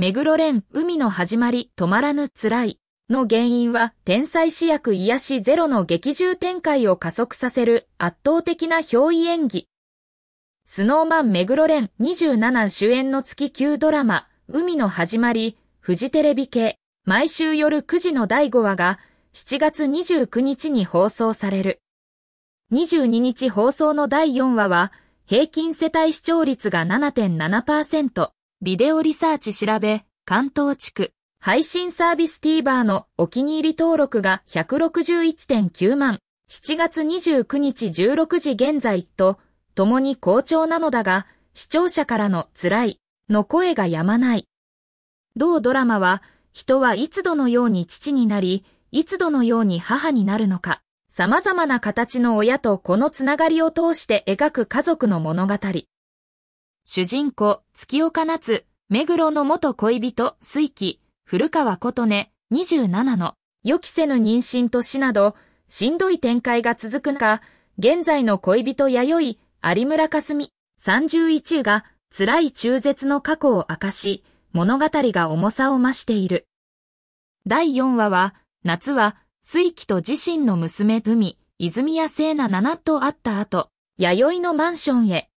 目黒蓮、海の始まり止まらぬ辛いの原因は天才試薬癒しゼロの劇中展開を加速させる圧倒的な憑依演技。スノーマン目黒ン27主演の月級ドラマ海の始まりフジテレビ系毎週夜9時の第5話が7月29日に放送される。22日放送の第4話は平均世帯視聴率が7.7%。ビデオリサーチ調べ、関東地区、配信サービス TVer のお気に入り登録が161.9万、7月29日16時現在と、共に好調なのだが、視聴者からの辛い、の声が止まない。同ドラマは、人はいつどのように父になり、いつどのように母になるのか、様々な形の親と子のつながりを通して描く家族の物語。主人公、月岡夏、目黒の元恋人、水木、古川琴音、27の、予期せぬ妊娠と死など、しんどい展開が続く中、現在の恋人弥生、有村かすみ、31が、辛い中絶の過去を明かし、物語が重さを増している。第4話は、夏は、水木と自身の娘海、泉谷聖奈七と会った後、弥生のマンションへ、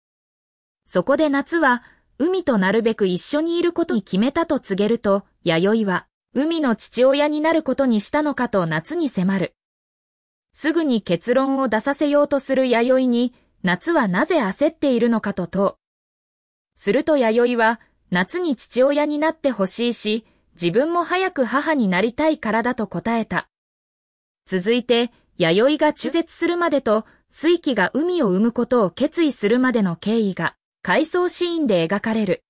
そこで夏は、海となるべく一緒にいることに決めたと告げると、弥生は、海の父親になることにしたのかと夏に迫る。すぐに結論を出させようとする弥生に、夏はなぜ焦っているのかと問う。すると弥生は、夏に父親になってほしいし、自分も早く母になりたいからだと答えた。続いて、弥生が中絶するまでと、水気が海を生むことを決意するまでの経緯が、回想シーンで描かれる。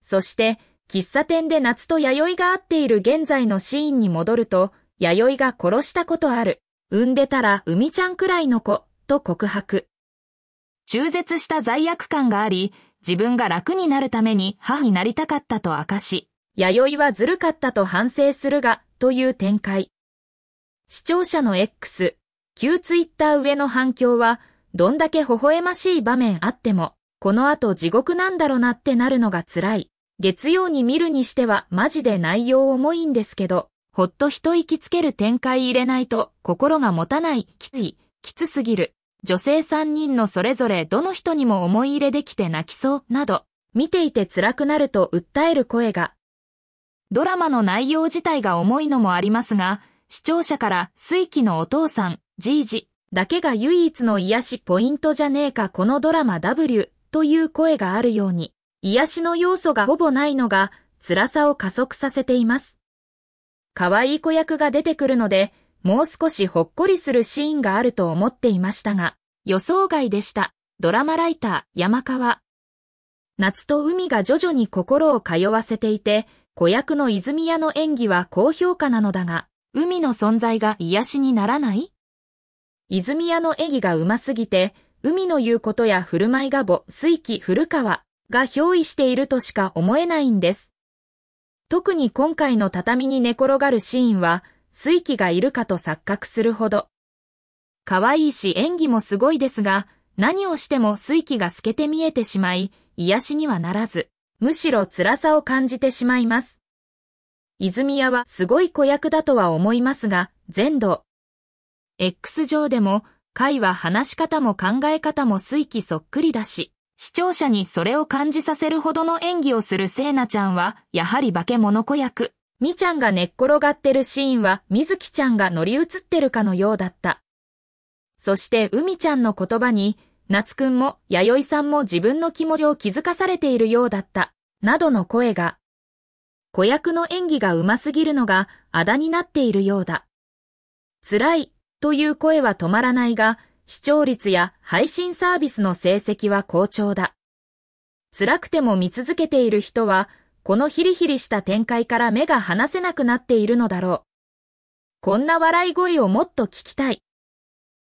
そして、喫茶店で夏と弥生が会っている現在のシーンに戻ると、弥生が殺したことある。産んでたら海ちゃんくらいの子、と告白。中絶した罪悪感があり、自分が楽になるために母になりたかったと明かし、弥生はずるかったと反省するが、という展開。視聴者の X、旧ツイッター上の反響は、どんだけ微笑ましい場面あっても、この後地獄なんだろなってなるのが辛い。月曜に見るにしてはマジで内容重いんですけど、ほっと一息つける展開入れないと心が持たない、きつい、きつすぎる。女性3人のそれぞれどの人にも思い入れできて泣きそう、など、見ていて辛くなると訴える声が。ドラマの内容自体が重いのもありますが、視聴者から水気のお父さん、じいじだけが唯一の癒しポイントじゃねえかこのドラマ W という声があるように、癒しの要素がほぼないのが辛さを加速させています。可愛い子役が出てくるので、もう少しほっこりするシーンがあると思っていましたが、予想外でした。ドラマライター、山川。夏と海が徐々に心を通わせていて、子役の泉屋の演技は高評価なのだが、海の存在が癒しにならない泉屋の演技が上手すぎて、海の言うことや振る舞いが母、水気、古川が憑依しているとしか思えないんです。特に今回の畳に寝転がるシーンは、水気がいるかと錯覚するほど。可愛いし演技もすごいですが、何をしても水気が透けて見えてしまい、癒しにはならず、むしろ辛さを感じてしまいます。泉谷はすごい子役だとは思いますが、全土。X 上でも会は話し方も考え方も水気そっくりだし、視聴者にそれを感じさせるほどの演技をする聖奈ちゃんは、やはり化け物子役。みちゃんが寝っ転がってるシーンは、みずきちゃんが乗り移ってるかのようだった。そして、うみちゃんの言葉に、夏くんも、弥生さんも自分の気持ちを気づかされているようだった。などの声が。子役の演技が上手すぎるのが、あだになっているようだ。辛い、という声は止まらないが、視聴率や配信サービスの成績は好調だ。辛くても見続けている人は、このヒリヒリした展開から目が離せなくなっているのだろう。こんな笑い声をもっと聞きたい。